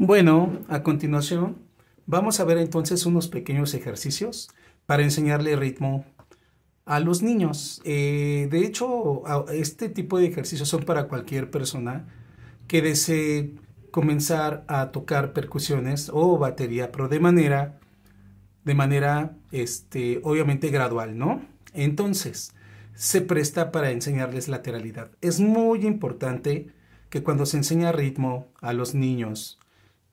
Bueno, a continuación vamos a ver entonces unos pequeños ejercicios para enseñarle ritmo a los niños. Eh, de hecho, este tipo de ejercicios son para cualquier persona que desee comenzar a tocar percusiones o batería, pero de manera, de manera, este, obviamente gradual, ¿no? Entonces, se presta para enseñarles lateralidad. Es muy importante que cuando se enseña ritmo a los niños,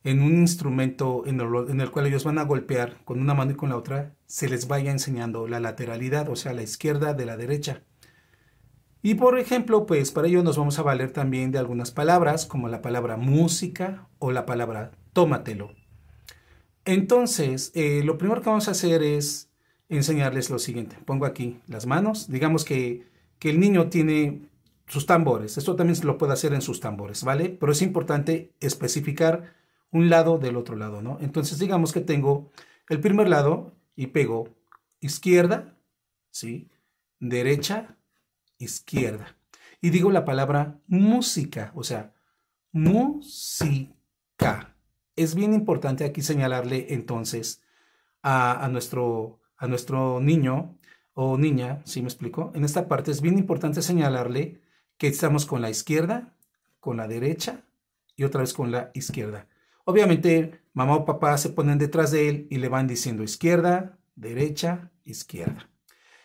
en un instrumento en el, cual ellos van a golpear con una mano y con la otra, se les vaya enseñando la lateralidad, o sea, la izquierda de la derecha. Y por ejemplo, pues para ello nos vamos a valer también de algunas palabras, como la palabra música o la palabra tómatelo. Entonces, eh, lo primero que vamos a hacer es enseñarles lo siguiente. Pongo aquí las manos. Digamos que, que el niño tiene sus tambores. Esto también se lo puede hacer en sus tambores, ¿vale? Pero es importante especificar un lado del otro lado, ¿no? Entonces digamos que tengo el primer lado y pego izquierda, ¿sí? Derecha, izquierda. Y digo la palabra música, o sea, música. Es bien importante aquí señalarle entonces a, nuestro, a nuestro niño o niña, ¿sí me explico? En esta parte es bien importante señalarle que estamos con la izquierda, con la derecha y otra vez con la izquierda. Obviamente, mamá o papá se ponen detrás de él y le van diciendo izquierda, derecha, izquierda.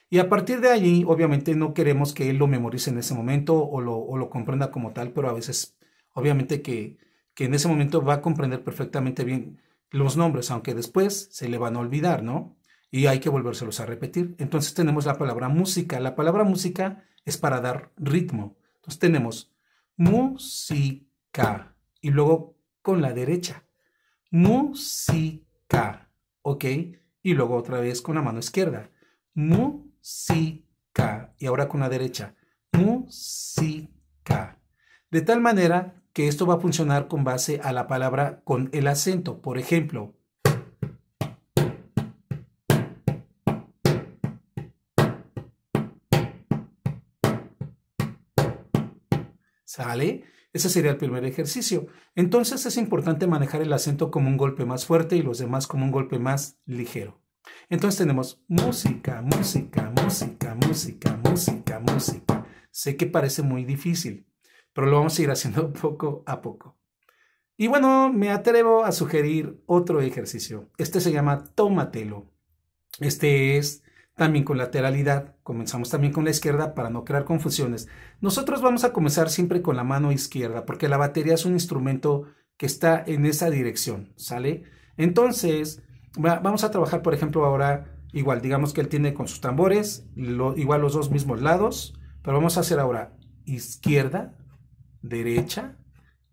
Y a partir de allí, obviamente no queremos que él lo memorice en ese momento o lo, comprenda como tal, pero a veces, obviamente que, que, en ese momento va a comprender perfectamente bien los nombres, aunque después se le van a olvidar, ¿no? Y hay que volvérselos a repetir. Entonces tenemos la palabra música. La palabra música es para dar ritmo. Entonces tenemos música y luego con la derecha. Música, ¿ok? Y luego otra vez con la mano izquierda. Música. Y ahora con la derecha. Música. De tal manera que esto va a funcionar con base a la palabra con el acento. Por ejemplo, ¿Sale? Ese sería el primer ejercicio. Entonces es importante manejar el acento como un golpe más fuerte y los demás como un golpe más ligero. Entonces tenemos música, música, música, música, música, música. Sé que parece muy difícil, pero lo vamos a ir haciendo poco a poco. Y bueno, me atrevo a sugerir otro ejercicio. Este se llama tómatelo. Este es también con lateralidad, comenzamos también con la izquierda para no crear confusiones. Nosotros vamos a comenzar siempre con la mano izquierda porque la batería es un instrumento que está en esa dirección, ¿sale? Entonces, vamos a trabajar, por ejemplo, ahora igual, digamos que él tiene con sus tambores, igual los dos mismos lados, pero vamos a hacer ahora izquierda, derecha,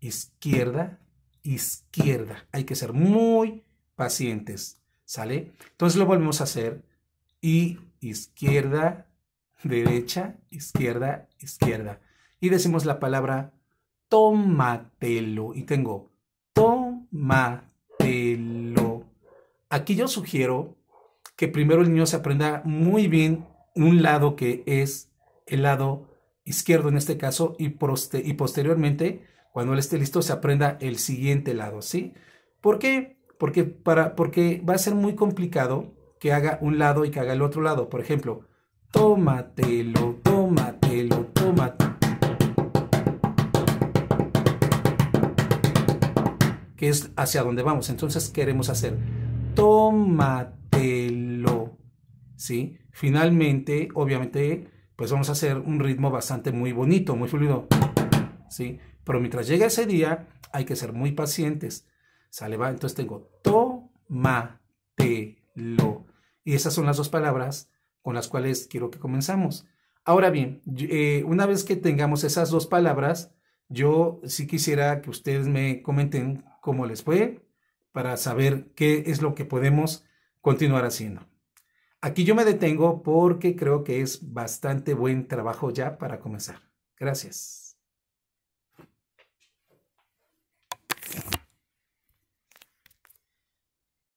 izquierda, izquierda. Hay que ser muy pacientes, ¿sale? Entonces lo volvemos a hacer y izquierda, derecha, izquierda, izquierda. Y decimos la palabra tomatelo. Y tengo tomatelo. Aquí yo sugiero que primero el niño se aprenda muy bien un lado que es el lado izquierdo en este caso y, y posteriormente cuando él esté listo se aprenda el siguiente lado, ¿sí? ¿Por qué? Porque, para, porque va a ser muy complicado que haga un lado y que haga el otro lado. Por ejemplo, tómatelo, tómatelo, tómatelo. Que es hacia donde vamos. Entonces queremos hacer tómatelo. ¿Sí? Finalmente, obviamente, pues vamos a hacer un ritmo bastante muy bonito, muy fluido. ¿Sí? Pero mientras llega ese día, hay que ser muy pacientes. ¿Sale? Va. Entonces tengo tómatelo. Y esas son las dos palabras con las cuales quiero que comenzamos. Ahora bien, eh, una vez que tengamos esas dos palabras, yo sí quisiera que ustedes me comenten cómo les fue para saber qué es lo que podemos continuar haciendo. Aquí yo me detengo porque creo que es bastante buen trabajo ya para comenzar. Gracias.